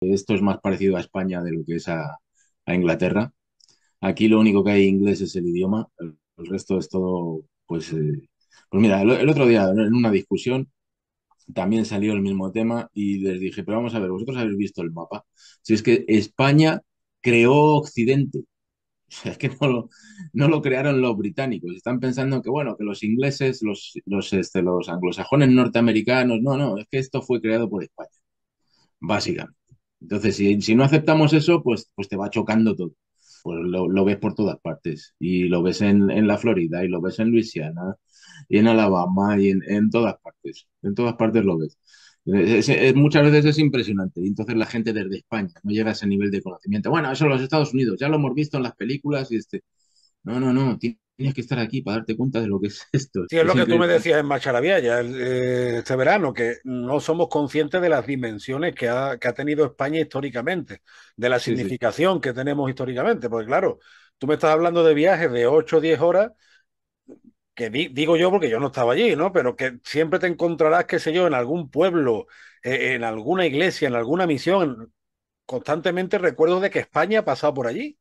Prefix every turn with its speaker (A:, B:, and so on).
A: Esto es más parecido a España de lo que es a, Inglaterra. Aquí lo único que hay inglés es el idioma, el, resto es todo, pues, eh, pues mira, el, otro día en una discusión también salió el mismo tema y les dije, pero vamos a ver, vosotros habéis visto el mapa, si es que España creó Occidente, o sea, es que no lo, no lo crearon los británicos, están pensando que, bueno, que los ingleses, los, este, los anglosajones norteamericanos, no, no, es que esto fue creado por España, básicamente. Entonces, si, no aceptamos eso, pues, pues te va chocando todo. Pues lo, ves por todas partes. Y lo ves en, en la Florida, y lo ves en Luisiana, y en Alabama, y en, en todas partes. En todas partes lo ves. Es, muchas veces es impresionante. Y entonces la gente desde España no llega a ese nivel de conocimiento. Bueno, eso en los Estados Unidos, ya lo hemos visto en las películas y este. No, no, no. Tiene tienes que estar aquí para darte cuenta de lo que es esto. Sí, es, lo que tú me
B: decías en Macharavia ya eh, este verano, que no somos conscientes de las dimensiones que ha, tenido España históricamente, de la significación que tenemos históricamente, porque claro, tú me estás hablando de viajes de 8 o 10 horas, que digo yo porque yo no estaba allí, ¿no? Pero que siempre te encontrarás, qué sé yo, en algún pueblo, eh, en alguna iglesia, en alguna misión, constantemente recuerdo de que España ha pasado por allí.